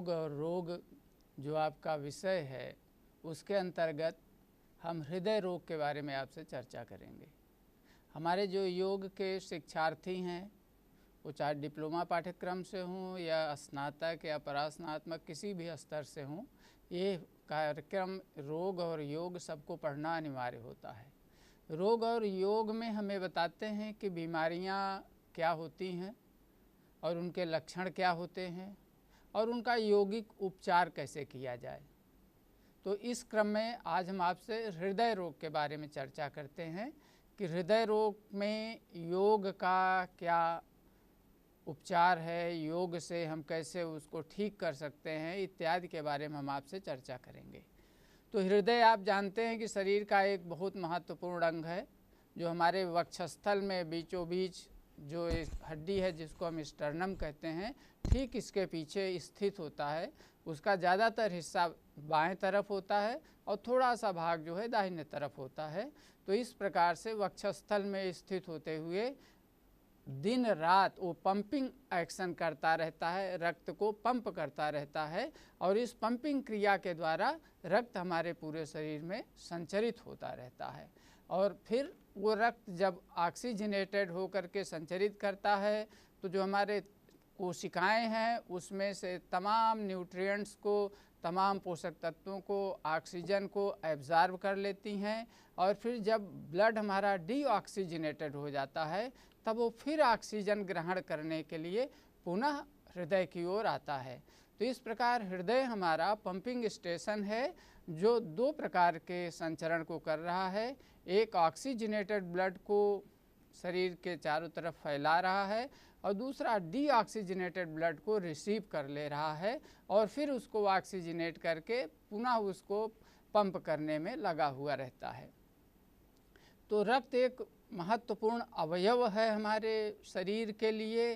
योग और रोग जो आपका विषय है उसके अंतर्गत हम हृदय रोग के बारे में आपसे चर्चा करेंगे हमारे जो योग के शिक्षार्थी हैं वो चाहे डिप्लोमा पाठ्यक्रम से हों या स्नातक या परास्नात्मक किसी भी स्तर से हों ये कार्यक्रम रोग और योग सबको पढ़ना अनिवार्य होता है रोग और योग में हमें बताते हैं कि बीमारियाँ क्या होती हैं और उनके लक्षण क्या होते हैं और उनका यौगिक उपचार कैसे किया जाए तो इस क्रम में आज हम आपसे हृदय रोग के बारे में चर्चा करते हैं कि हृदय रोग में योग का क्या उपचार है योग से हम कैसे उसको ठीक कर सकते हैं इत्यादि के बारे में हम आपसे चर्चा करेंगे तो हृदय आप जानते हैं कि शरीर का एक बहुत महत्वपूर्ण अंग है जो हमारे वक्षस्थल में बीचों बीच जो हड्डी है जिसको हम स्टर्नम कहते हैं ठीक इसके पीछे स्थित होता है उसका ज़्यादातर हिस्सा बाएं तरफ होता है और थोड़ा सा भाग जो है दाहिने तरफ होता है तो इस प्रकार से वक्षस्थल में स्थित होते हुए दिन रात वो पंपिंग एक्शन करता रहता है रक्त को पंप करता रहता है और इस पंपिंग क्रिया के द्वारा रक्त हमारे पूरे शरीर में संचरित होता रहता है और फिर वो रक्त जब ऑक्सीजनेटेड होकर के संचरित करता है तो जो हमारे कोशिकाएं हैं उसमें से तमाम न्यूट्रिएंट्स को तमाम पोषक तत्वों को ऑक्सीजन को एब्जॉर्व कर लेती हैं और फिर जब ब्लड हमारा डीऑक्सीजनेटेड हो जाता है तब वो फिर ऑक्सीजन ग्रहण करने के लिए पुनः हृदय की ओर आता है तो इस प्रकार हृदय हमारा पंपिंग स्टेशन है जो दो प्रकार के संचरण को कर रहा है एक ऑक्सीजनेटेड ब्लड को शरीर के चारों तरफ फैला रहा है और दूसरा डीऑक्सीजनेटेड ब्लड को रिसीव कर ले रहा है और फिर उसको ऑक्सीजनेट करके पुनः उसको पंप करने में लगा हुआ रहता है तो रक्त एक महत्वपूर्ण अवयव है हमारे शरीर के लिए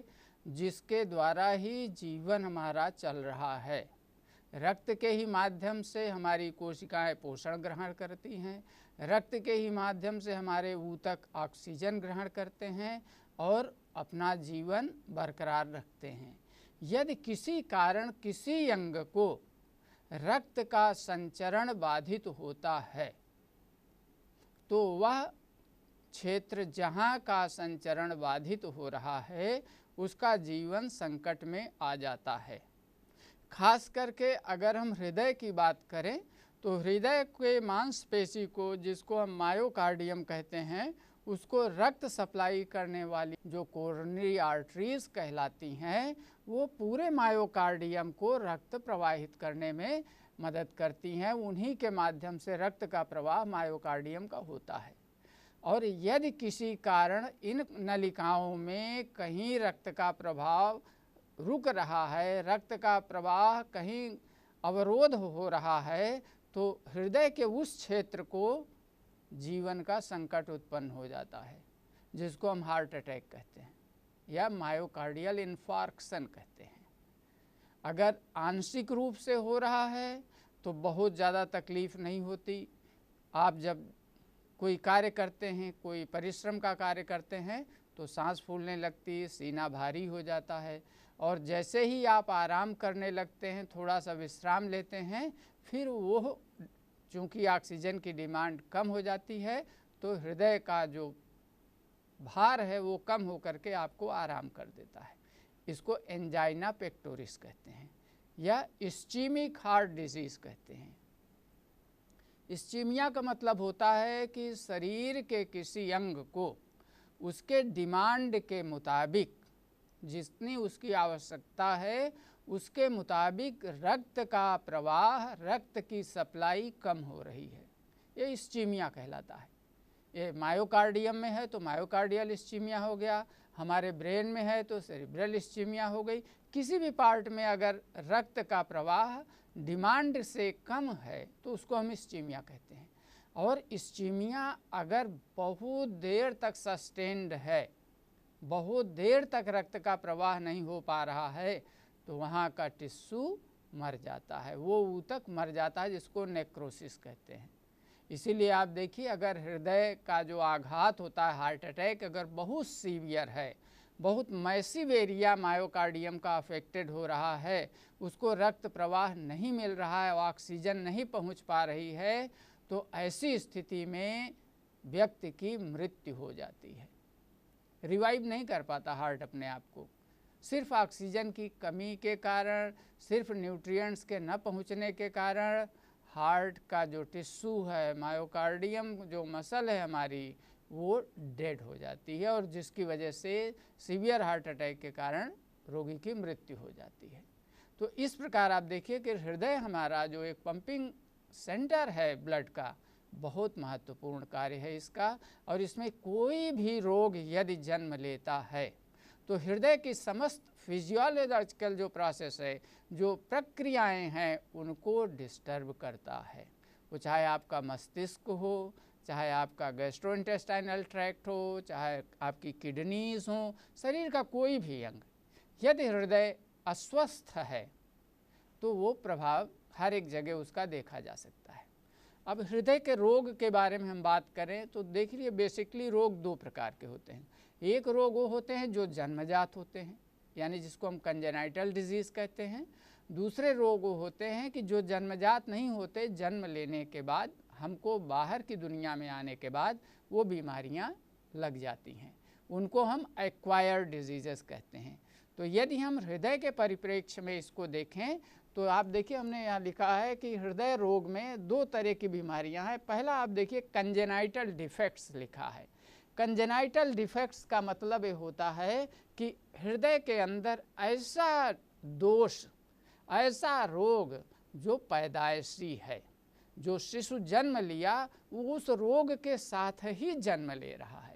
जिसके द्वारा ही जीवन हमारा चल रहा है रक्त के ही माध्यम से हमारी कोशिकाएं पोषण ग्रहण करती हैं रक्त के ही माध्यम से हमारे ऊतक ऑक्सीजन ग्रहण करते हैं और अपना जीवन बरकरार रखते हैं यदि किसी कारण किसी अंग को रक्त का संचरण बाधित होता है तो वह क्षेत्र जहाँ का संचरण बाधित हो रहा है उसका जीवन संकट में आ जाता है खास करके अगर हम हृदय की बात करें तो हृदय के मांसपेशी को जिसको हम मायोकार्डियम कहते हैं उसको रक्त सप्लाई करने वाली जो कोरोनरी आर्टरीज कहलाती हैं वो पूरे मायोकार्डियम को रक्त प्रवाहित करने में मदद करती हैं उन्हीं के माध्यम से रक्त का प्रवाह मायोकार्डियम का होता है और यदि किसी कारण इन नलिकाओं में कहीं रक्त का प्रभाव रुक रहा है रक्त का प्रवाह कहीं अवरोध हो रहा है तो हृदय के उस क्षेत्र को जीवन का संकट उत्पन्न हो जाता है जिसको हम हार्ट अटैक कहते हैं या मायोकार्डियल इन्फार्क्शन कहते हैं अगर आंशिक रूप से हो रहा है तो बहुत ज़्यादा तकलीफ़ नहीं होती आप जब कोई कार्य करते हैं कोई परिश्रम का कार्य करते हैं तो सांस फूलने लगती सीना भारी हो जाता है और जैसे ही आप आराम करने लगते हैं थोड़ा सा विश्राम लेते हैं फिर वो चूँकि ऑक्सीजन की डिमांड कम हो जाती है तो हृदय का जो भार है वो कम हो करके आपको आराम कर देता है इसको एंजाइना पेक्टोरिस कहते हैं या इस्चीमिक हार्ट डिजीज़ कहते हैं इस्चीमिया का मतलब होता है कि शरीर के किसी अंग को उसके डिमांड के मुताबिक जितनी उसकी आवश्यकता है उसके मुताबिक रक्त का प्रवाह रक्त की सप्लाई कम हो रही है ये इस्चीमिया कहलाता है ये मायोकार्डियम में है तो मायोकार्डियल इस्चीमिया हो गया हमारे ब्रेन में है तो सेरिब्रल इस्चीमिया हो गई किसी भी पार्ट में अगर रक्त का प्रवाह डिमांड से कम है तो उसको हम इस्चीमिया कहते हैं और इस्चीमिया अगर बहुत देर तक सस्टेंड है बहुत देर तक रक्त का प्रवाह नहीं हो पा रहा है तो वहाँ का टिस्सू मर जाता है वो ऊतक मर जाता है जिसको नेक्रोसिस कहते हैं इसीलिए आप देखिए अगर हृदय का जो आघात होता है हार्ट अटैक अगर बहुत सीवियर है बहुत मैसिव एरिया मायोकार्डियम का अफेक्टेड हो रहा है उसको रक्त प्रवाह नहीं मिल रहा है ऑक्सीजन नहीं पहुंच पा रही है तो ऐसी स्थिति में व्यक्ति की मृत्यु हो जाती है रिवाइव नहीं कर पाता हार्ट अपने आप को सिर्फ ऑक्सीजन की कमी के कारण सिर्फ न्यूट्रिएंट्स के न पहुंचने के कारण हार्ट का जो टिश्यू है मायोकार्डियम जो मसल है हमारी वो डेड हो जाती है और जिसकी वजह से सीवियर हार्ट अटैक के कारण रोगी की मृत्यु हो जाती है तो इस प्रकार आप देखिए कि हृदय हमारा जो एक पंपिंग सेंटर है ब्लड का बहुत महत्वपूर्ण कार्य है इसका और इसमें कोई भी रोग यदि जन्म लेता है तो हृदय की समस्त फिजियोलॉजिकल जो प्रोसेस है जो प्रक्रियाएं हैं उनको डिस्टर्ब करता है वो चाहे आपका मस्तिष्क हो चाहे आपका गैस्ट्रोइंटेस्टाइनल ट्रैक्ट हो चाहे आपकी किडनीज हो शरीर का कोई भी अंग यदि हृदय अस्वस्थ है तो वो प्रभाव हर एक जगह उसका देखा जा सकता है अब हृदय के रोग के बारे में हम बात करें तो देख लिए बेसिकली रोग दो प्रकार के होते हैं एक रोग वो होते हैं जो जन्मजात होते हैं यानी जिसको हम कंजेनाइटल डिजीज़ कहते हैं दूसरे रोग वो होते हैं कि जो जन्मजात नहीं होते जन्म लेने के बाद हमको बाहर की दुनिया में आने के बाद वो बीमारियाँ लग जाती हैं उनको हम एक्वायर्ड डिजीज़ कहते हैं तो यदि हम हृदय के परिप्रेक्ष्य में इसको देखें तो आप देखिए हमने यहाँ लिखा है कि हृदय रोग में दो तरह की बीमारियाँ हैं पहला आप देखिए कंजेनाइटल डिफेक्ट्स लिखा है कंजेनाइटल डिफेक्ट्स का मतलब ये होता है कि हृदय के अंदर ऐसा दोष ऐसा रोग जो पैदाइशी है जो शिशु जन्म लिया उस रोग के साथ ही जन्म ले रहा है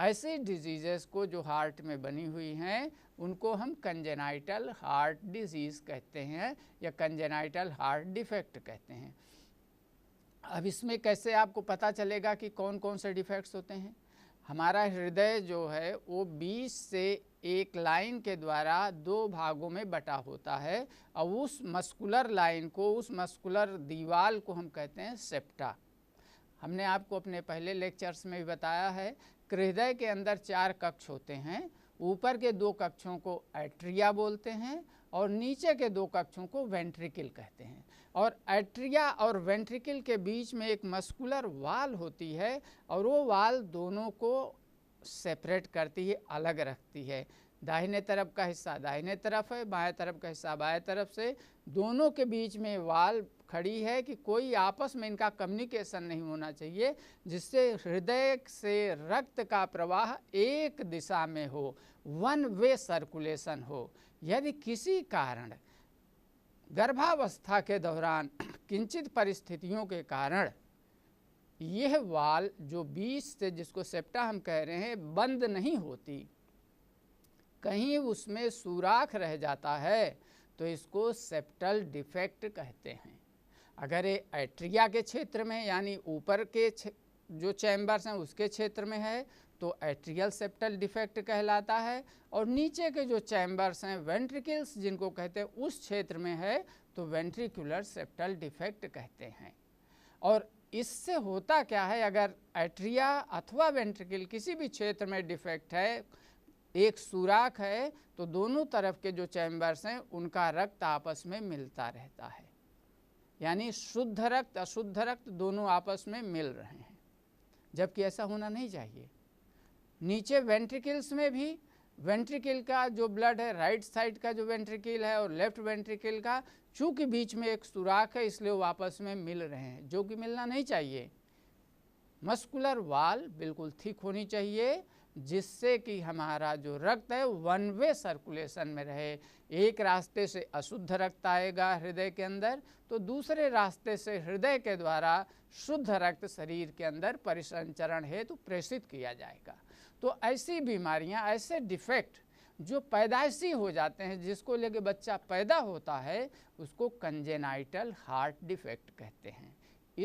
ऐसे डिजीज़ेस को जो हार्ट में बनी हुई हैं उनको हम कंजेनाइटल हार्ट डिजीज़ कहते हैं या कंजेनाइटल हार्ट डिफेक्ट कहते हैं अब इसमें कैसे आपको पता चलेगा कि कौन कौन से डिफेक्ट्स होते हैं हमारा हृदय जो है वो 20 से एक लाइन के द्वारा दो भागों में बटा होता है और उस मस्कुलर लाइन को उस मस्कुलर दीवाल को हम कहते हैं सेप्टा हमने आपको अपने पहले लेक्चर्स में भी बताया है हृदय के अंदर चार कक्ष होते हैं ऊपर के दो कक्षों को एट्रिया बोलते हैं और नीचे के दो कक्षों को वेंट्रिकल कहते हैं और एट्रिया और वेंट्रिकल के बीच में एक मस्कुलर वाल होती है और वो वाल दोनों को सेपरेट करती है अलग रखती है दाहिने तरफ का हिस्सा दाहिने तरफ है बाएं तरफ का हिस्सा बाएं तरफ से दोनों के बीच में वाल खड़ी है कि कोई आपस में इनका कम्युनिकेशन नहीं होना चाहिए जिससे हृदय से रक्त का प्रवाह एक दिशा में हो वन वे सर्कुलेशन हो यदि किसी कारण गर्भावस्था के दौरान किंचित परिस्थितियों के कारण यह वाल जो बीच से जिसको सेप्टा हम कह रहे हैं बंद नहीं होती कहीं उसमें सुराख रह जाता है तो इसको सेप्टल डिफेक्ट कहते हैं अगर ये एट्रिया के क्षेत्र में यानी ऊपर के जो चैम्बर्स हैं उसके क्षेत्र में है तो एट्रियल सेप्टल डिफेक्ट कहलाता है और नीचे के जो चैम्बर्स हैं वेंट्रिकल्स जिनको कहते हैं उस क्षेत्र में है तो वेंट्रिकुलर सेप्टल डिफेक्ट कहते हैं और इससे होता क्या है अगर एट्रिया अथवा वेंट्रिकल किसी भी क्षेत्र में डिफेक्ट है एक सुराख है तो दोनों तरफ के जो चैम्बर्स हैं उनका रक्त आपस में मिलता रहता है यानी शुद्ध रक्त अशुद्ध रक्त दोनों आपस में मिल रहे हैं जबकि ऐसा होना नहीं चाहिए नीचे वेंट्रिकल्स में भी वेंट्रिकल का जो ब्लड है राइट साइड का जो वेंट्रिकल है और लेफ्ट वेंट्रिकल का चूँकि बीच में एक सुराख है इसलिए वो आपस में मिल रहे हैं जो कि मिलना नहीं चाहिए मस्कुलर वाल बिल्कुल ठीक होनी चाहिए जिससे कि हमारा जो रक्त है वन वे सर्कुलेशन में रहे एक रास्ते से अशुद्ध रक्त आएगा हृदय के अंदर तो दूसरे रास्ते से हृदय के द्वारा शुद्ध रक्त शरीर के अंदर परिसंचरण हेतु तो प्रेषित किया जाएगा तो ऐसी बीमारियां ऐसे डिफेक्ट जो पैदाइशी हो जाते हैं जिसको लेके बच्चा पैदा होता है उसको कंजेनाइटल हार्ट डिफेक्ट कहते हैं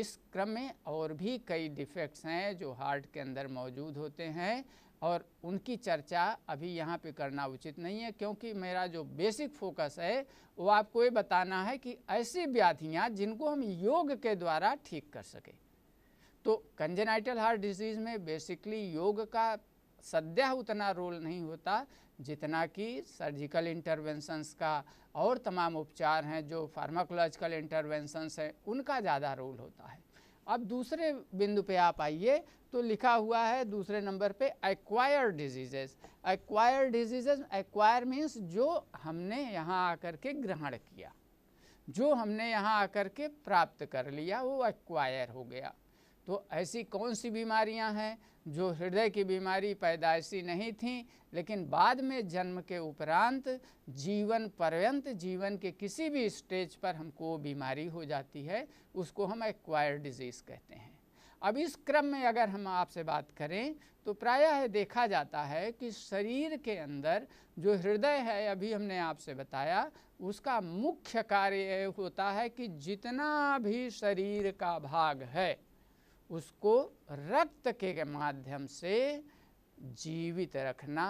इस क्रम में और भी कई डिफेक्ट्स हैं जो हार्ट के अंदर मौजूद होते हैं और उनकी चर्चा अभी यहाँ पे करना उचित नहीं है क्योंकि मेरा जो बेसिक फोकस है वो आपको ये बताना है कि ऐसी व्याधियाँ जिनको हम योग के द्वारा ठीक कर सकें तो कंजेनाइटल हार्ट डिजीज़ में बेसिकली योग का सद्या उतना रोल नहीं होता जितना कि सर्जिकल इंटरवेंशंस का और तमाम उपचार हैं जो फार्माकोलॉजिकल इंटरवेंशंस हैं उनका ज़्यादा रोल होता है अब दूसरे बिंदु पे आप आइए तो लिखा हुआ है दूसरे नंबर पे acquire diseases acquire diseases acquire means जो हमने यहाँ आकर के ग्रहण किया जो हमने यहाँ आकर के प्राप्त कर लिया वो एक्वायर हो गया तो ऐसी कौन सी बीमारियां हैं जो हृदय की बीमारी पैदाइशी नहीं थी लेकिन बाद में जन्म के उपरांत जीवन पर्यंत जीवन के किसी भी स्टेज पर हमको बीमारी हो जाती है उसको हम एक्वायर्ड डिजीज़ कहते हैं अब इस क्रम में अगर हम आपसे बात करें तो प्रायः देखा जाता है कि शरीर के अंदर जो हृदय है अभी हमने आपसे बताया उसका मुख्य कार्य होता है कि जितना भी शरीर का भाग है उसको रक्त के माध्यम से जीवित रखना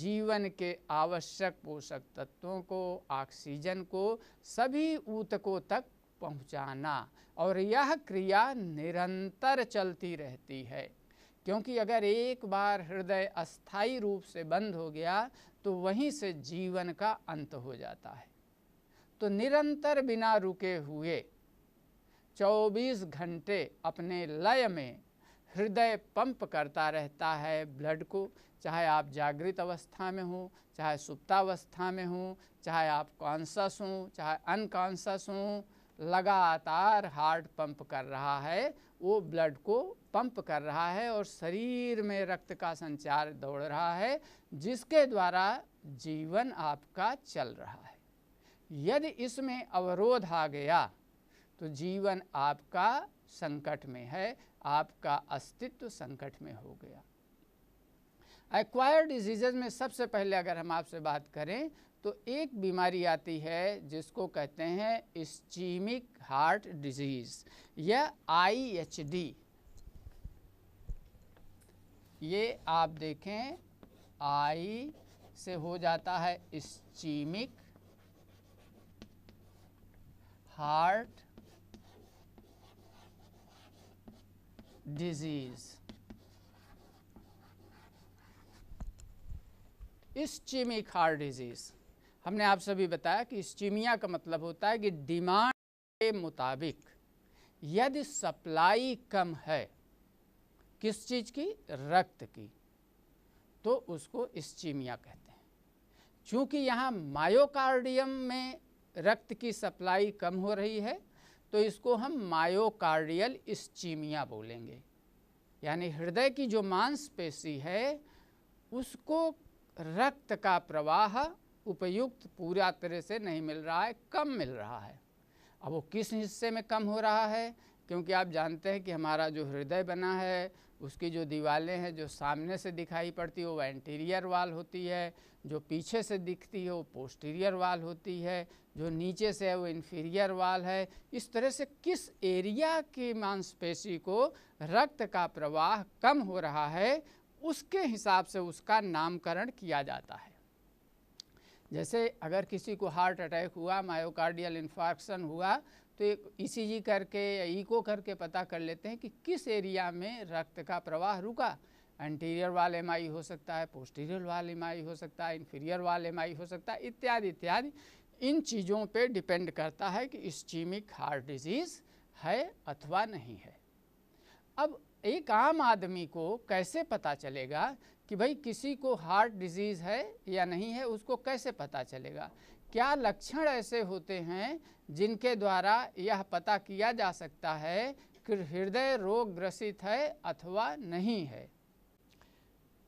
जीवन के आवश्यक पोषक तत्वों को ऑक्सीजन को सभी ऊतकों तक पहुंचाना और यह क्रिया निरंतर चलती रहती है क्योंकि अगर एक बार हृदय अस्थाई रूप से बंद हो गया तो वहीं से जीवन का अंत हो जाता है तो निरंतर बिना रुके हुए 24 घंटे अपने लय में हृदय पंप करता रहता है ब्लड को चाहे आप जागृत अवस्था में हों चाहे सुप्तावस्था में हों चाहे आप कॉन्सस हों चाहे अनकॉन्सस हों लगातार हार्ट पंप कर रहा है वो ब्लड को पंप कर रहा है और शरीर में रक्त का संचार दौड़ रहा है जिसके द्वारा जीवन आपका चल रहा है यदि इसमें अवरोध आ गया तो जीवन आपका संकट में है आपका अस्तित्व संकट में हो गया एक्वायर्ड डिजीज़ में सबसे पहले अगर हम आपसे बात करें तो एक बीमारी आती है जिसको कहते हैं स्चीमिक हार्ट डिजीज़ या आईएचडी ये आप देखें आई से हो जाता है ischemic heart disease. Ischemic heart disease हमने आप सभी बताया कि इस्चीमिया का मतलब होता है कि डिमांड के मुताबिक यदि सप्लाई कम है किस चीज़ की रक्त की तो उसको इस्चीमिया कहते हैं चूँकि यहाँ मायोकार्डियम में रक्त की सप्लाई कम हो रही है तो इसको हम मायोकार्डियल इस्चीमिया बोलेंगे यानी हृदय की जो मांसपेशी है उसको रक्त का प्रवाह उपयुक्त पूरा तरह से नहीं मिल रहा है कम मिल रहा है अब वो किस हिस्से में कम हो रहा है क्योंकि आप जानते हैं कि हमारा जो हृदय बना है उसकी जो दीवालें हैं जो सामने से दिखाई पड़ती है वो एंटीरियर वाल होती है जो पीछे से दिखती है वो पोस्टीरियर वाल होती है जो नीचे से है वो इन्फीरियर वाल है इस तरह से किस एरिया की मांसपेशी को रक्त का प्रवाह कम हो रहा है उसके हिसाब से उसका नामकरण किया जाता है जैसे अगर किसी को हार्ट अटैक हुआ मायोकार्डियल इन्फार्क्शन हुआ तो एक जी करके या ईको करके पता कर लेते हैं कि किस एरिया में रक्त का प्रवाह रुका एंटीरियर वाल एम हो सकता है पोस्टीरियर वाल एम हो सकता है इन्फीरियर वाल एम हो सकता है इत्यादि इत्यादि इन चीज़ों पे डिपेंड करता है कि चीमिक हार्ट डिजीज़ है अथवा नहीं है अब एक आम आदमी को कैसे पता चलेगा कि भाई किसी को हार्ट डिजीज़ है या नहीं है उसको कैसे पता चलेगा क्या लक्षण ऐसे होते हैं जिनके द्वारा यह पता किया जा सकता है कि हृदय रोग ग्रसित है अथवा नहीं है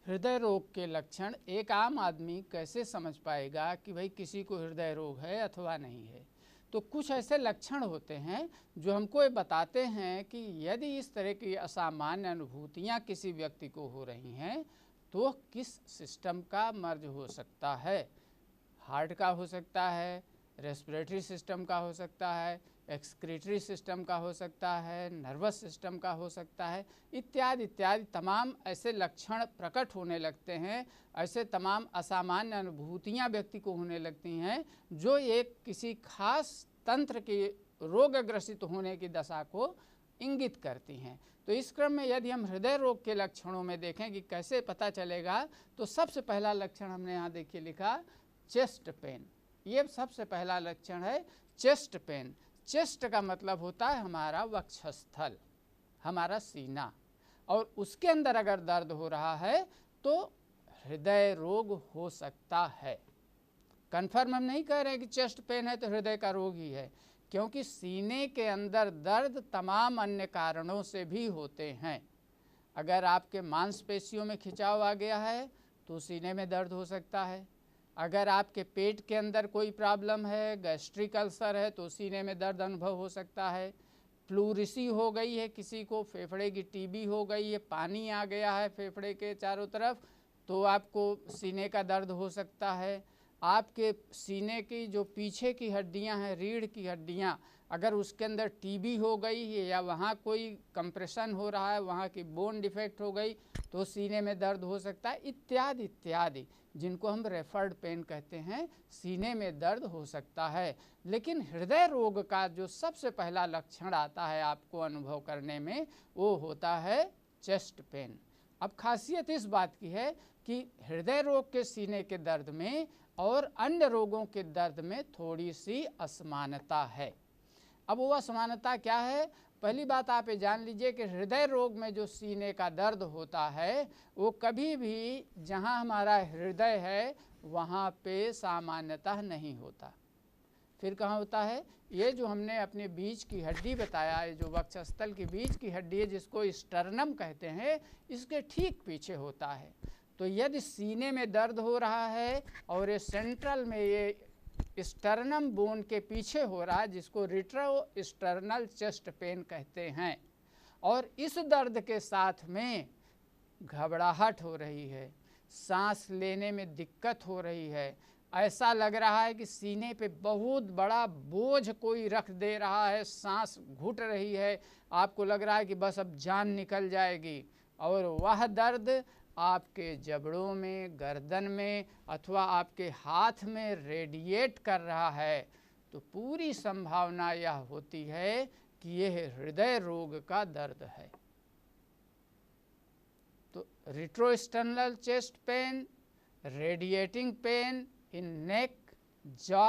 हृदय रोग के लक्षण एक आम आदमी कैसे समझ पाएगा कि भाई किसी को हृदय रोग है अथवा नहीं है तो कुछ ऐसे लक्षण होते हैं जो हमको ये बताते हैं कि यदि इस तरह की असामान्य अनुभूतियाँ किसी व्यक्ति को हो रही हैं तो किस सिस्टम का मर्ज हो सकता है हार्ट का हो सकता है रेस्पिरेटरी सिस्टम का हो सकता है एक्सक्रीटरी सिस्टम का हो सकता है नर्वस सिस्टम का हो सकता है इत्यादि इत्यादि तमाम ऐसे लक्षण प्रकट होने लगते हैं ऐसे तमाम असामान्य अनुभूतियाँ व्यक्ति को होने लगती हैं जो एक किसी खास तंत्र के रोगग्रसित होने की दशा को इंगित करती हैं तो इस क्रम में यदि हम हृदय रोग के लक्षणों में देखें कि कैसे पता चलेगा तो सबसे पहला लक्षण हमने यहाँ देखिए लिखा चेस्ट पेन ये सबसे पहला लक्षण है चेस्ट पेन चेस्ट का मतलब होता है हमारा वक्षस्थल हमारा सीना और उसके अंदर अगर दर्द हो रहा है तो हृदय रोग हो सकता है कन्फर्म हम नहीं कह रहे हैं कि चेस्ट पेन है तो हृदय का रोग ही है क्योंकि सीने के अंदर दर्द तमाम अन्य कारणों से भी होते हैं अगर आपके मांसपेशियों में खिंचाव आ गया है तो सीने में दर्द हो सकता है अगर आपके पेट के अंदर कोई प्रॉब्लम है गैस्ट्रिक अल्सर है तो सीने में दर्द अनुभव हो सकता है फ्लूरिसी हो गई है किसी को फेफड़े की टीबी हो गई है पानी आ गया है फेफड़े के चारों तरफ तो आपको सीने का दर्द हो सकता है आपके सीने की जो पीछे की हड्डियां हैं रीढ़ की हड्डियां अगर उसके अंदर टीबी हो गई है या वहाँ कोई कंप्रेशन हो रहा है वहाँ की बोन डिफेक्ट हो गई तो सीने में दर्द हो सकता है इत्यादि इत्यादि जिनको हम रेफर्ड पेन कहते हैं सीने में दर्द हो सकता है लेकिन हृदय रोग का जो सबसे पहला लक्षण आता है आपको अनुभव करने में वो होता है चेस्ट पेन अब खासियत इस बात की है कि हृदय रोग के सीने के दर्द में और अन्य रोगों के दर्द में थोड़ी सी असमानता है अब वो असमानता क्या है पहली बात आप ये जान लीजिए कि हृदय रोग में जो सीने का दर्द होता है वो कभी भी जहाँ हमारा हृदय है वहाँ पे सामान्यतः नहीं होता फिर कहाँ होता है ये जो हमने अपने बीज की हड्डी बताया ये जो वक्षस्थल के बीज की हड्डी है जिसको स्टर्नम कहते हैं इसके ठीक पीछे होता है तो यदि सीने में दर्द हो रहा है और ये सेंट्रल में ये स्टर्नम बोन के पीछे हो रहा है जिसको रिट्रो स्टर्नल चेस्ट पेन कहते हैं और इस दर्द के साथ में घबराहट हो रही है सांस लेने में दिक्कत हो रही है ऐसा लग रहा है कि सीने पे बहुत बड़ा बोझ कोई रख दे रहा है सांस घुट रही है आपको लग रहा है कि बस अब जान निकल जाएगी और वह दर्द आपके जबड़ों में गर्दन में अथवा आपके हाथ में रेडिएट कर रहा है तो पूरी संभावना यह होती है कि यह हृदय रोग का दर्द है तो retrosternal chest pain radiating pain in neck jaw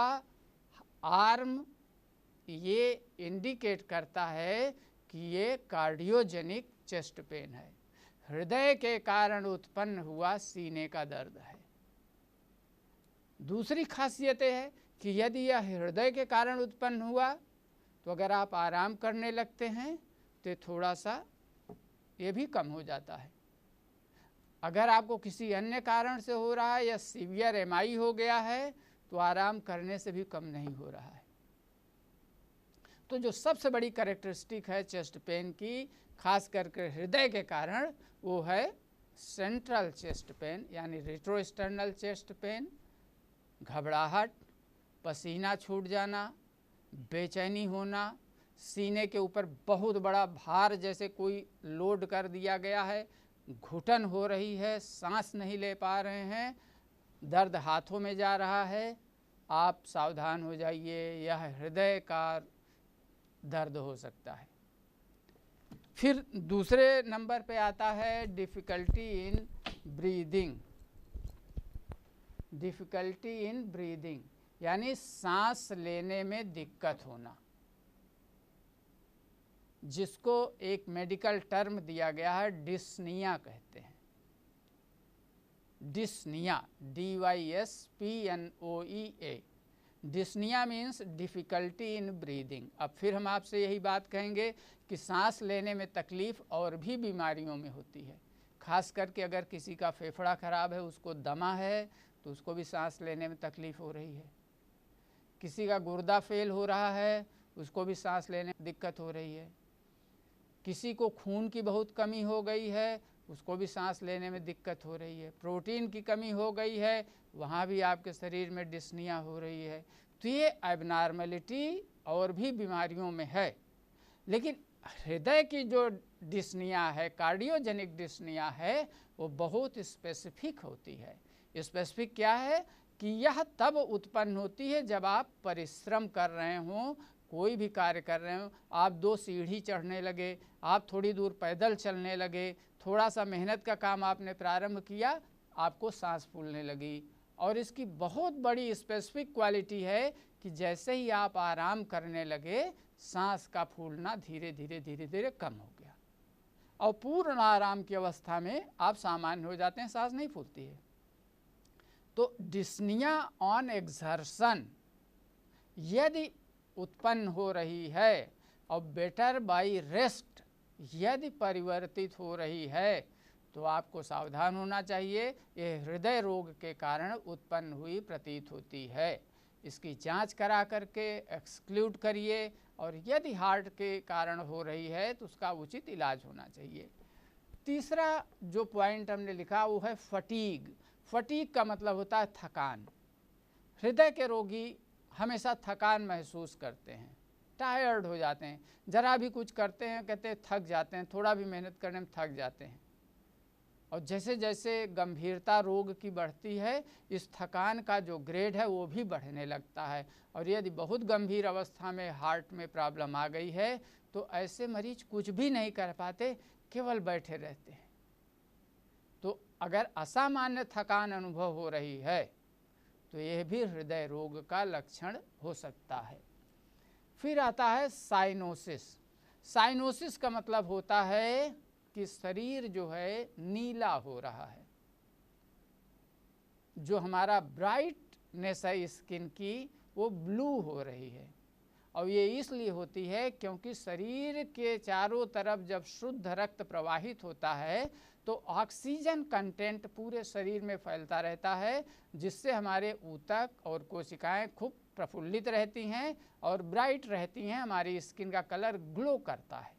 arm ये इंडिकेट करता है कि ये कार्डियोजेनिक चेस्ट पेन है हृदय के कारण उत्पन्न हुआ सीने का दर्द है दूसरी खासियत है कि यदि यह हृदय के कारण उत्पन्न हुआ तो अगर आप आराम करने लगते हैं तो थोड़ा सा ये भी कम हो जाता है अगर आपको किसी अन्य कारण से हो रहा है या सीवियर एमआई हो गया है तो आराम करने से भी कम नहीं हो रहा है तो जो सबसे बड़ी करेक्टरिस्टिक है चेस्ट पेन की खास करके हृदय के कारण वो है सेंट्रल चेस्ट पेन यानी रिट्रो चेस्ट पेन घबराहट पसीना छूट जाना बेचैनी होना सीने के ऊपर बहुत बड़ा भार जैसे कोई लोड कर दिया गया है घुटन हो रही है सांस नहीं ले पा रहे हैं दर्द हाथों में जा रहा है आप सावधान हो जाइए यह हृदय का दर्द हो सकता है फिर दूसरे नंबर पे आता है difficulty in breathing difficulty in breathing यानी सांस लेने में दिक्कत होना जिसको एक मेडिकल टर्म दिया गया है डिस्निया कहते हैं dyspnoea D Y S P N O E A dyspnoea means difficulty in breathing अब फिर हम आपसे यही बात कहेंगे कि सांस लेने में तकलीफ़ और भी बीमारियों में होती है खास करके अगर किसी का फेफड़ा ख़राब है उसको दमा है तो उसको भी सांस लेने में तकलीफ़ हो रही है किसी का गुर्दा फेल हो रहा है उसको भी सांस लेने में दिक्कत हो रही है किसी को खून की बहुत कमी हो गई है उसको भी सांस लेने में दिक्कत हो रही है प्रोटीन की कमी हो गई है वहाँ भी आपके शरीर में डिस्निया हो रही है तो ये एबनॉर्मेलिटी और भी बीमारियों में है लेकिन हृदय की जो डिस्निया है कार्डियोजेनिक डिस्निया है वो बहुत स्पेसिफिक होती है स्पेसिफिक क्या है कि यह तब उत्पन्न होती है जब आप परिश्रम कर रहे हों कोई भी कार्य कर रहे हो आप दो सीढ़ी चढ़ने लगे आप थोड़ी दूर पैदल चलने लगे थोड़ा सा मेहनत का काम आपने प्रारंभ किया आपको सांस फूलने लगी और इसकी बहुत बड़ी स्पेसिफिक क्वालिटी है कि जैसे ही आप आराम करने लगे सांस का फूलना धीरे धीरे धीरे धीरे कम हो गया और पूर्ण आराम की अवस्था में आप सामान्य हो जाते हैं सांस नहीं फूलती है तो डिस्निया ऑन एग्जर्सन यदि उत्पन्न हो रही है और बेटर बाई रेस्ट यदि परिवर्तित हो रही है तो आपको सावधान होना चाहिए यह हृदय रोग के कारण उत्पन्न हुई प्रतीत होती है इसकी जांच करा करके एक्सक्लूड करिए और यदि हार्ट के कारण हो रही है तो उसका उचित इलाज होना चाहिए तीसरा जो पॉइंट हमने लिखा वो है फटीग फटीग का मतलब होता है थकान हृदय के रोगी हमेशा थकान महसूस करते हैं टायर्ड हो जाते हैं ज़रा भी कुछ करते हैं कहते हैं थक जाते हैं थोड़ा भी मेहनत करने में थक जाते हैं और जैसे जैसे गंभीरता रोग की बढ़ती है इस थकान का जो ग्रेड है वो भी बढ़ने लगता है और यदि बहुत गंभीर अवस्था में हार्ट में प्रॉब्लम आ गई है तो ऐसे मरीज कुछ भी नहीं कर पाते केवल बैठे रहते हैं तो अगर असामान्य थकान अनुभव हो रही है तो यह भी हृदय रोग का लक्षण हो सकता है फिर आता है साइनोसिस साइनोसिस का मतलब होता है कि शरीर जो है नीला हो रहा है जो हमारा ब्राइटनेस है स्किन की वो ब्लू हो रही है और ये इसलिए होती है क्योंकि शरीर के चारों तरफ जब शुद्ध रक्त प्रवाहित होता है तो ऑक्सीजन कंटेंट पूरे शरीर में फैलता रहता है जिससे हमारे ऊतक और कोशिकाएं खूब प्रफुल्लित रहती हैं और ब्राइट रहती हैं हमारी स्किन का कलर ग्लो करता है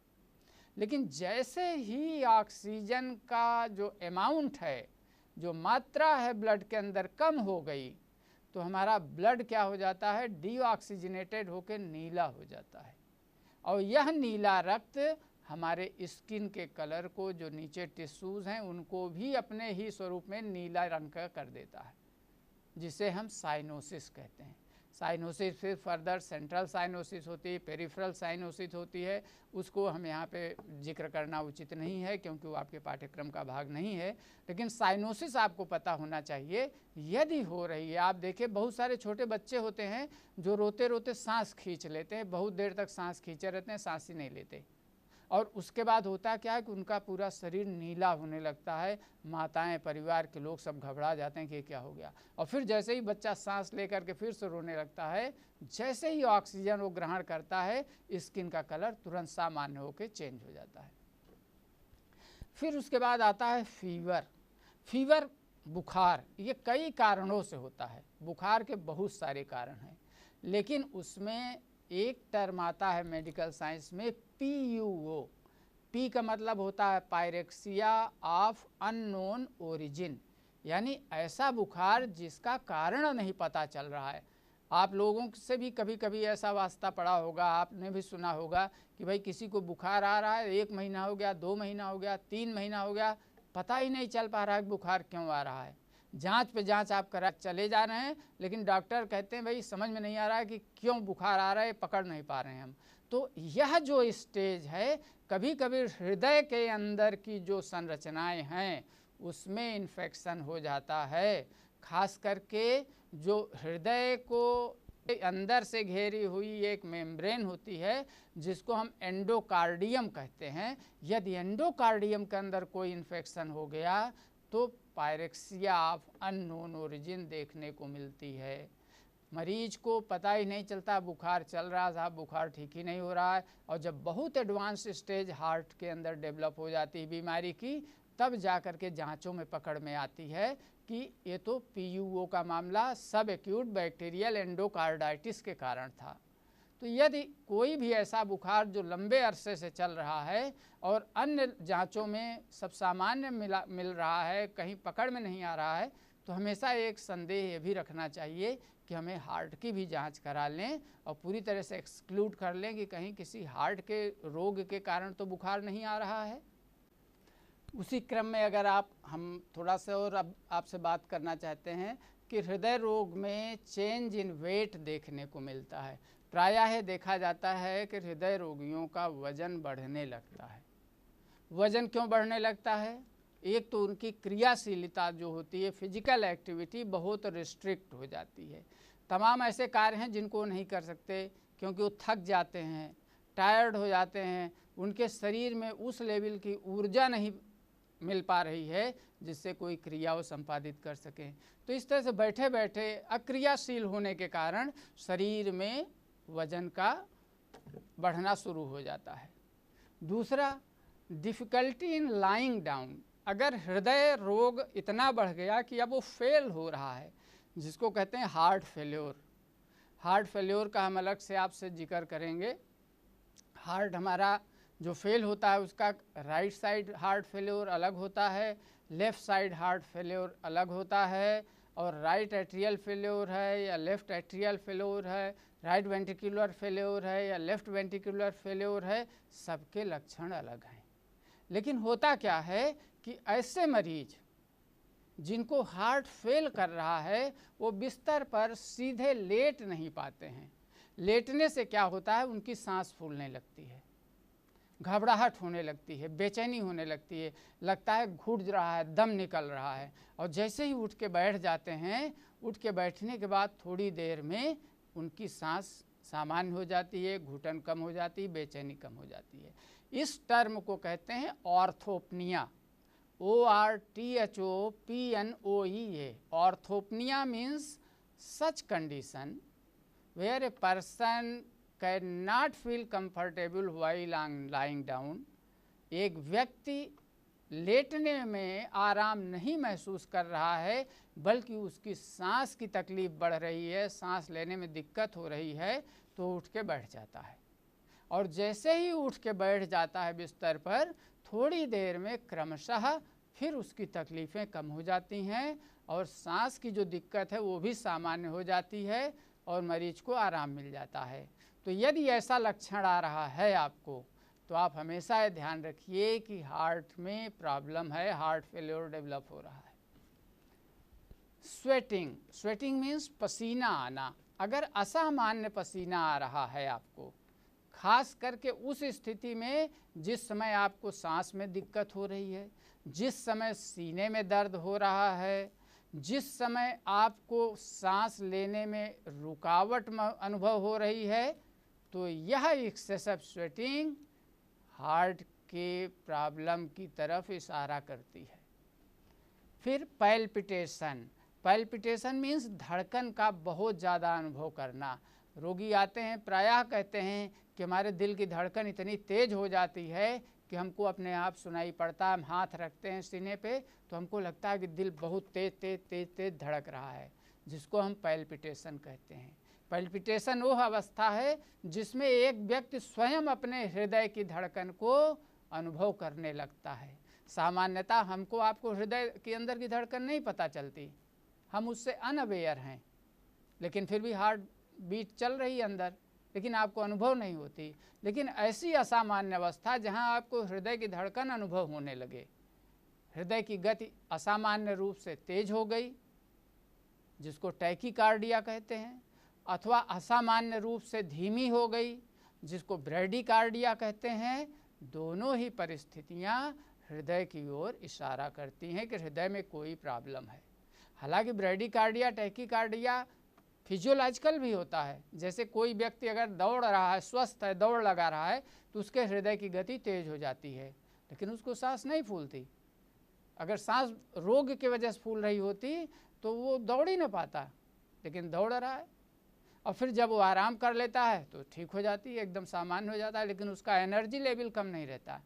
लेकिन जैसे ही ऑक्सीजन का जो अमाउंट है जो मात्रा है ब्लड के अंदर कम हो गई तो हमारा ब्लड क्या हो जाता है डीऑक्सीजनेटेड होकर नीला हो जाता है और यह नीला रक्त हमारे स्किन के कलर को जो नीचे टिश्यूज़ हैं उनको भी अपने ही स्वरूप में नीला रंग का कर देता है जिसे हम साइनोसिस कहते हैं साइनोसिस फिर फर्दर सेंट्रल साइनोसिस होती है पेरिफ्रल साइनोसिस होती है उसको हम यहाँ पे जिक्र करना उचित नहीं है क्योंकि वो आपके पाठ्यक्रम का भाग नहीं है लेकिन साइनोसिस आपको पता होना चाहिए यदि हो रही है आप देखिए बहुत सारे छोटे बच्चे होते हैं जो रोते रोते सांस खींच लेते हैं बहुत देर तक सांस खींचे रहते हैं सांस ही नहीं लेते और उसके बाद होता क्या है कि उनका पूरा शरीर नीला होने लगता है माताएं परिवार के लोग सब घबरा जाते हैं कि क्या हो गया और फिर जैसे ही बच्चा सांस लेकर के फिर से रोने लगता है जैसे ही ऑक्सीजन वो ग्रहण करता है स्किन का कलर तुरंत सामान्य होकर चेंज हो जाता है फिर उसके बाद आता है फीवर फीवर बुखार ये कई कारणों से होता है बुखार के बहुत सारे कारण हैं लेकिन उसमें एक टर्म आता है मेडिकल साइंस में पी यू ओ पी का मतलब होता है पायरेक्सिया ऑफ अननोन ओरिजिन यानी ऐसा बुखार जिसका कारण नहीं पता चल रहा है आप लोगों से भी कभी कभी ऐसा वास्ता पड़ा होगा आपने भी सुना होगा कि भाई किसी को बुखार आ रहा है एक महीना हो गया दो महीना हो गया तीन महीना हो गया पता ही नहीं चल पा रहा है बुखार क्यों आ रहा है जांच पे जांच आप करा चले जा रहे हैं लेकिन डॉक्टर कहते हैं भाई समझ में नहीं आ रहा है कि क्यों बुखार आ रहा है पकड़ नहीं पा रहे हैं हम तो यह जो स्टेज है कभी कभी हृदय के अंदर की जो संरचनाएं हैं उसमें इन्फेक्शन हो जाता है खास करके जो हृदय को अंदर से घेरी हुई एक मेम्ब्रेन होती है जिसको हम एंडोकार्डियम कहते हैं यदि एंडोकार्डियम के अंदर कोई इन्फेक्शन हो गया तो पायरेक्सिया ऑफ अननोन ओरिजिन देखने को मिलती है मरीज को पता ही नहीं चलता बुखार चल रहा था बुखार ठीक ही नहीं हो रहा है और जब बहुत एडवांस स्टेज हार्ट के अंदर डेवलप हो जाती है बीमारी की तब जा कर के जाँचों में पकड़ में आती है कि ये तो ओ का मामला सब एक्यूट बैक्टीरियल एंडोकार्डाइटिस के कारण था तो यदि कोई भी ऐसा बुखार जो लंबे अरसे से चल रहा है और अन्य जांचों में सब सामान्य मिला मिल रहा है कहीं पकड़ में नहीं आ रहा है तो हमेशा एक संदेह ये भी रखना चाहिए कि हमें हार्ट की भी जांच करा लें और पूरी तरह से एक्सक्लूड कर लें कि कहीं किसी हार्ट के रोग के कारण तो बुखार नहीं आ रहा है उसी क्रम में अगर आप हम थोड़ा सा और अब आपसे बात करना चाहते हैं कि हृदय रोग में चेंज इन वेट देखने को मिलता है प्रायः देखा जाता है कि हृदय रोगियों का वजन बढ़ने लगता है वजन क्यों बढ़ने लगता है एक तो उनकी क्रियाशीलता जो होती है फिजिकल एक्टिविटी बहुत रिस्ट्रिक्ट हो जाती है तमाम ऐसे कार्य हैं जिनको नहीं कर सकते क्योंकि वो थक जाते हैं टायर्ड हो जाते हैं उनके शरीर में उस लेवल की ऊर्जा नहीं मिल पा रही है जिससे कोई क्रिया वो संपादित कर सकें तो इस तरह से बैठे बैठे अक्रियाशील होने के कारण शरीर में वजन का बढ़ना शुरू हो जाता है दूसरा डिफ़िकल्टी इन लाइंग डाउन अगर हृदय रोग इतना बढ़ गया कि अब वो फेल हो रहा है जिसको कहते हैं हार्ट फेल्योर हार्ट फेल्योर का हम अलग से आपसे जिक्र करेंगे हार्ट हमारा जो फेल होता है उसका राइट साइड हार्ट फेल्योर अलग होता है लेफ़्ट साइड हार्ट फेल्योर अलग होता है और राइट एट्रियल फेल्योर है या लेफ़्ट एट्रियल फेल्योर है राइट वेंटिकुलर फेल्योर है या लेफ़्ट वेंटिकुलर फेल्योर है सबके लक्षण अलग हैं लेकिन होता क्या है कि ऐसे मरीज़ जिनको हार्ट फेल कर रहा है वो बिस्तर पर सीधे लेट नहीं पाते हैं लेटने से क्या होता है उनकी सांस फूलने लगती है घबराहट होने लगती है बेचैनी होने लगती है लगता है घुट रहा है दम निकल रहा है और जैसे ही उठ के बैठ जाते हैं उठ के बैठने के बाद थोड़ी देर में उनकी सांस सामान्य हो जाती है घुटन कम हो जाती है बेचैनी कम हो जाती है इस टर्म को कहते हैं orthopnoea O R T H O P N O E A such condition where a person can not feel comfortable comfortable long lying down एक व्यक्ति लेटने में आराम नहीं महसूस कर रहा है बल्कि उसकी सांस की तकलीफ बढ़ रही है सांस लेने में दिक्कत हो रही है तो उठ के बैठ जाता है और जैसे ही उठ के बैठ जाता है बिस्तर पर थोड़ी देर में क्रमशः फिर उसकी तकलीफ़ें कम हो जाती हैं और सांस की जो दिक्कत है वो भी सामान्य हो जाती है और मरीज को आराम मिल जाता है तो यदि ऐसा लक्षण आ रहा है आपको तो आप हमेशा ये ध्यान रखिए कि हार्ट में प्रॉब्लम है हार्ट फेल्योर डेवलप हो रहा है स्वेटिंग स्वेटिंग मीन्स पसीना आना अगर असामान्य पसीना आ रहा है आपको खास करके उस स्थिति में जिस समय आपको सांस में दिक्कत हो रही है जिस समय सीने में दर्द हो रहा है जिस समय आपको सांस लेने में रुकावट अनुभव हो रही है तो यह एक्सेसिव स्वेटिंग हार्ट के प्रॉब्लम की तरफ इशारा करती है फिर पैल्पिटेशन पैल्पिटेशन मीन्स धड़कन का बहुत ज़्यादा अनुभव करना रोगी आते हैं प्रायः कहते हैं कि हमारे दिल की धड़कन इतनी तेज़ हो जाती है कि हमको अपने आप सुनाई पड़ता है हम हाथ रखते हैं सीने पे तो हमको लगता है कि दिल बहुत तेज़ तेज़ तेज़ तेज़ धड़क रहा है जिसको हम पैल्पिटेशन कहते हैं पैल्पिटेशन वह अवस्था है जिसमें एक व्यक्ति स्वयं अपने हृदय की धड़कन को अनुभव करने लगता है सामान्यतः हमको आपको हृदय के अंदर की धड़कन नहीं पता चलती हम उससे अनअवेयर हैं लेकिन फिर भी हार्ट बीट चल रही अंदर लेकिन आपको अनुभव नहीं होती लेकिन ऐसी असामान्य अवस्था जहाँ आपको हृदय की धड़कन अनुभव होने लगे हृदय की गति असामान्य रूप से तेज हो गई जिसको टैकीकार्डिया कहते हैं अथवा असामान्य रूप से धीमी हो गई जिसको ब्रेडिकार्डिया कहते हैं दोनों ही परिस्थितियाँ हृदय की ओर इशारा करती हैं कि हृदय में कोई प्रॉब्लम है हालांकि ब्रेडिकार्डिया टैकीकार्डिया फिजियोलॉजिकल भी होता है जैसे कोई व्यक्ति अगर दौड़ रहा है स्वस्थ है दौड़ लगा रहा है तो उसके हृदय की गति तेज़ हो जाती है लेकिन उसको सांस नहीं फूलती अगर सांस रोग की वजह से फूल रही होती तो वो दौड़ ही ना पाता लेकिन दौड़ रहा है और फिर जब वो आराम कर लेता है तो ठीक हो जाती है एकदम सामान्य हो जाता है लेकिन उसका एनर्जी लेवल कम नहीं रहता है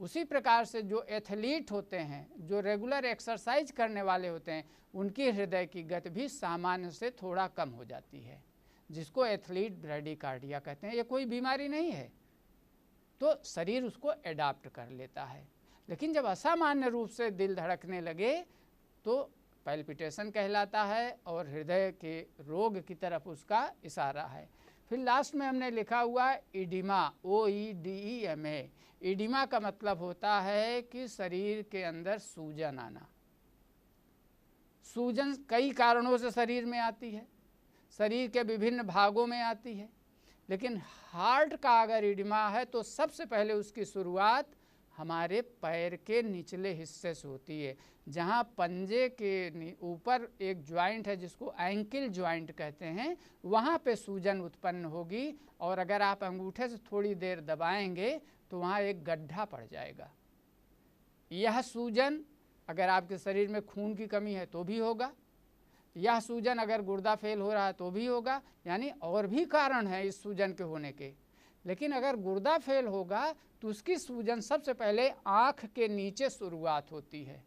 उसी प्रकार से जो एथलीट होते हैं जो रेगुलर एक्सरसाइज करने वाले होते हैं उनकी हृदय की गति भी सामान्य से थोड़ा कम हो जाती है जिसको एथलीट ब्रेडिकार्डिया कहते हैं ये कोई बीमारी नहीं है तो शरीर उसको एडाप्ट कर लेता है लेकिन जब असामान्य रूप से दिल धड़कने लगे तो पैल्पिटेशन कहलाता है और हृदय के रोग की तरफ उसका इशारा है फिर लास्ट में हमने लिखा हुआ oedema O E D E M A oedema का मतलब होता है कि शरीर के अंदर सूजन आना सूजन कई कारणों से शरीर में आती है शरीर के विभिन्न भागों में आती है लेकिन हार्ट का अगर इडिमा है तो सबसे पहले उसकी शुरुआत हमारे पैर के निचले हिस्से से होती है जहाँ पंजे के ऊपर एक ज्वाइंट है जिसको एंकिल ज्वाइंट कहते हैं वहाँ पे सूजन उत्पन्न होगी और अगर आप अंगूठे से थोड़ी देर दबाएंगे तो वहाँ एक गड्ढा पड़ जाएगा यह सूजन अगर आपके शरीर में खून की कमी है तो भी होगा यह सूजन अगर गुर्दा फेल हो रहा है तो भी होगा यानी और भी कारण है इस सूजन के होने के लेकिन अगर गुर्दा फेल होगा तो उसकी सूजन सबसे पहले आँख के नीचे शुरुआत होती है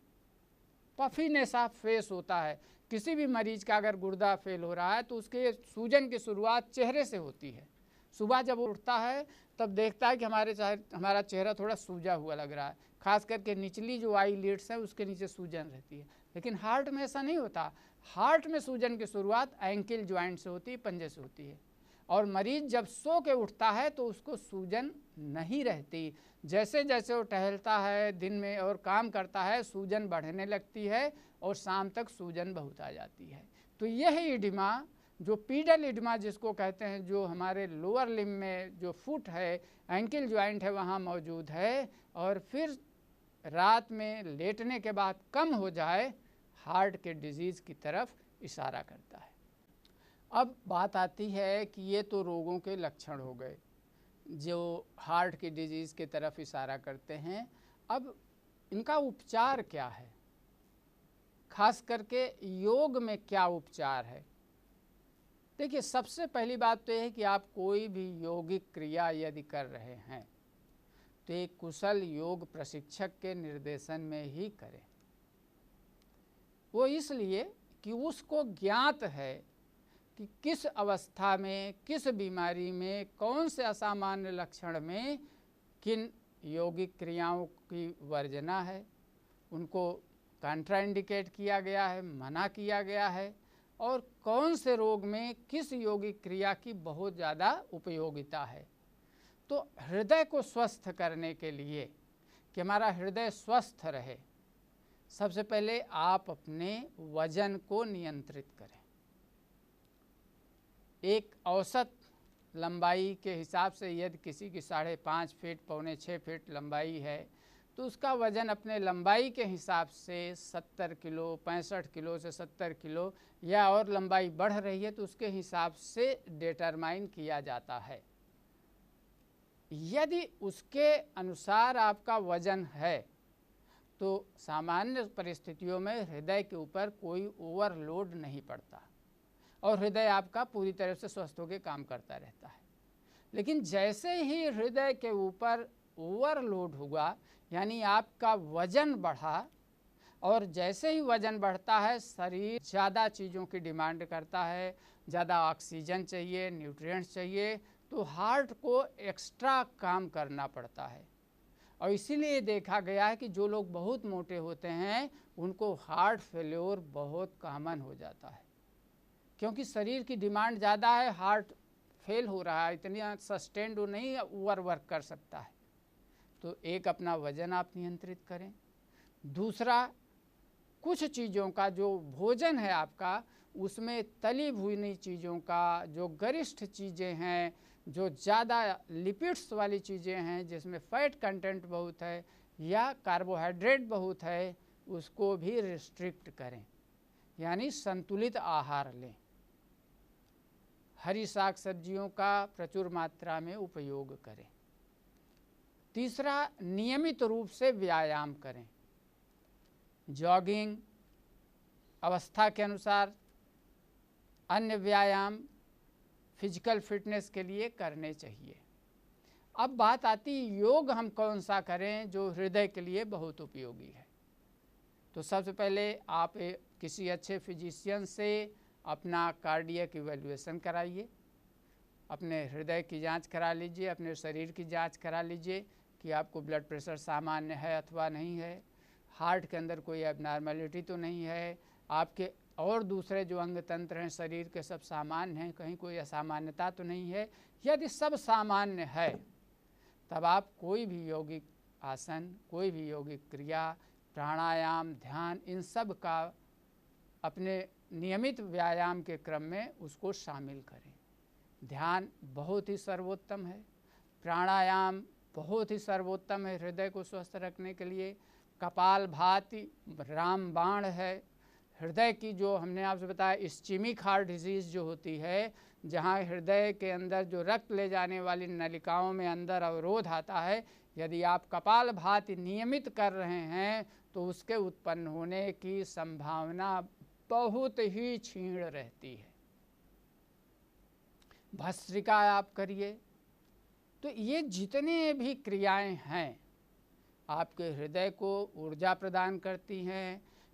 पफी ने फेस होता है किसी भी मरीज का अगर गुर्दा फेल हो रहा है तो उसके सूजन की शुरुआत चेहरे से होती है सुबह जब उठता है तब देखता है कि हमारे हमारा चेहरा थोड़ा सूजा हुआ लग रहा है खास करके निचली जो आई लीड्स हैं उसके नीचे सूजन रहती है लेकिन हार्ट में ऐसा नहीं होता हार्ट में सूजन की शुरुआत एंकिल ज्वाइंट से होती है पंजे से होती है और मरीज जब सो के उठता है तो उसको सूजन नहीं रहती जैसे जैसे वो टहलता है दिन में और काम करता है सूजन बढ़ने लगती है और शाम तक सूजन बहुत आ जाती है तो यह इडिमा जो पीडल इडमा जिसको कहते हैं जो हमारे लोअर लिम में जो फुट है एंकिल ज्वाइंट है वहाँ मौजूद है और फिर रात में लेटने के बाद कम हो जाए हार्ट के डिजीज़ की तरफ इशारा करता है अब बात आती है कि ये तो रोगों के लक्षण हो गए जो हार्ट की डिजीज़ की तरफ इशारा करते हैं अब इनका उपचार क्या है खास करके योग में क्या उपचार है देखिए सबसे पहली बात तो यह है कि आप कोई भी योगिक क्रिया यदि कर रहे हैं तो एक कुशल योग प्रशिक्षक के निर्देशन में ही करें वो इसलिए कि उसको ज्ञात है कि किस अवस्था में किस बीमारी में कौन से असामान्य लक्षण में किन योगिक क्रियाओं की वर्जना है उनको कंट्राइंडिकेट किया गया है मना किया गया है और कौन से रोग में किस योगिक क्रिया की बहुत ज़्यादा उपयोगिता है तो हृदय को स्वस्थ करने के लिए कि हमारा हृदय स्वस्थ रहे सबसे पहले आप अपने वजन को नियंत्रित करें एक औसत लंबाई के हिसाब से यदि किसी की साढ़े पाँच फीट पौने छः फीट लंबाई है तो उसका वज़न अपने लंबाई के हिसाब से 70 किलो 65 किलो से 70 किलो या और लंबाई बढ़ रही है तो उसके हिसाब से डिटरमाइन किया जाता है यदि उसके अनुसार आपका वज़न है तो सामान्य परिस्थितियों में हृदय के ऊपर कोई ओवरलोड नहीं पड़ता और हृदय आपका पूरी तरह से स्वस्थ होकर काम करता रहता है लेकिन जैसे ही हृदय के ऊपर ओवरलोड हुआ यानी आपका वज़न बढ़ा और जैसे ही वज़न बढ़ता है शरीर ज़्यादा चीज़ों की डिमांड करता है ज़्यादा ऑक्सीजन चाहिए न्यूट्रिएंट्स चाहिए तो हार्ट को एक्स्ट्रा काम करना पड़ता है और इसीलिए देखा गया है कि जो लोग बहुत मोटे होते हैं उनको हार्ट फेल्योर बहुत कॉमन हो जाता है क्योंकि शरीर की डिमांड ज़्यादा है हार्ट फेल हो रहा है इतनी सस्टेंड नहीं ओवर वर्क कर सकता है तो एक अपना वजन आप नियंत्रित करें दूसरा कुछ चीज़ों का जो भोजन है आपका उसमें तली भुनी चीज़ों का जो गरिष्ठ चीज़ें हैं जो ज़्यादा लिपिड्स वाली चीज़ें हैं जिसमें फैट कंटेंट बहुत है या कार्बोहाइड्रेट बहुत है उसको भी रिस्ट्रिक्ट करें यानी संतुलित आहार लें हरी साग सब्जियों का प्रचुर मात्रा में उपयोग करें तीसरा नियमित रूप से व्यायाम करें जॉगिंग अवस्था के अनुसार अन्य व्यायाम फिजिकल फिटनेस के लिए करने चाहिए अब बात आती योग हम कौन सा करें जो हृदय के लिए बहुत उपयोगी है तो सबसे पहले आप किसी अच्छे फिजिशियन से अपना कार्डियक इवेल्युएसन कराइए अपने हृदय की जांच करा लीजिए अपने शरीर की जांच करा लीजिए कि आपको ब्लड प्रेशर सामान्य है अथवा नहीं है हार्ट के अंदर कोई एबनॉर्मेलिटी तो नहीं है आपके और दूसरे जो अंग तंत्र हैं शरीर के सब सामान्य हैं कहीं कोई असामान्यता तो नहीं है यदि सब सामान्य है तब आप कोई भी यौगिक आसन कोई भी यौगिक क्रिया प्राणायाम ध्यान इन सब का अपने नियमित व्यायाम के क्रम में उसको शामिल करें ध्यान बहुत ही सर्वोत्तम है प्राणायाम बहुत ही सर्वोत्तम है हृदय को स्वस्थ रखने के लिए कपाल भाति रामबाण है हृदय की जो हमने आपसे बताया इस्चीमिक हार्ट डिजीज़ जो होती है जहाँ हृदय के अंदर जो रक्त ले जाने वाली नलिकाओं में अंदर अवरोध आता है यदि आप कपाल भाति नियमित कर रहे हैं तो उसके उत्पन्न होने की संभावना बहुत ही छीण रहती है भस्त्रिका आप करिए तो ये जितने भी क्रियाएं हैं आपके हृदय को ऊर्जा प्रदान करती हैं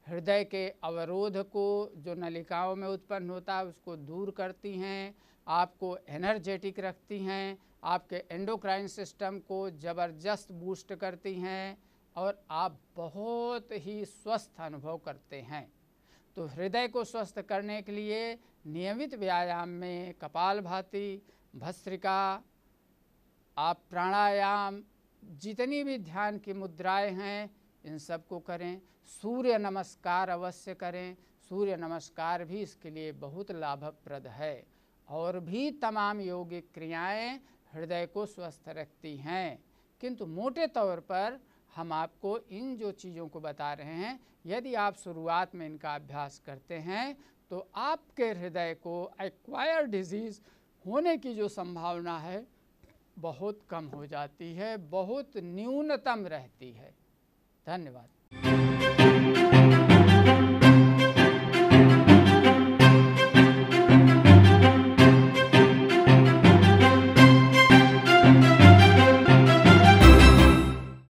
हृदय के अवरोध को जो नलिकाओं में उत्पन्न होता है उसको दूर करती हैं आपको एनर्जेटिक रखती हैं आपके एंडोक्राइन सिस्टम को ज़बरदस्त बूस्ट करती हैं और आप बहुत ही स्वस्थ अनुभव करते हैं तो हृदय को स्वस्थ करने के लिए नियमित व्यायाम में कपाल भाती भस्त्रिका आप प्राणायाम जितनी भी ध्यान की मुद्राएं हैं इन सबको करें सूर्य नमस्कार अवश्य करें सूर्य नमस्कार भी इसके लिए बहुत लाभप्रद है और भी तमाम योगिक क्रियाएं हृदय को स्वस्थ रखती हैं किंतु मोटे तौर पर हम आपको इन जो चीज़ों को बता रहे हैं यदि आप शुरुआत में इनका अभ्यास करते हैं तो आपके हृदय को एक्वायर डिजीज़ होने की जो संभावना है बहुत कम हो जाती है बहुत न्यूनतम रहती है धन्यवाद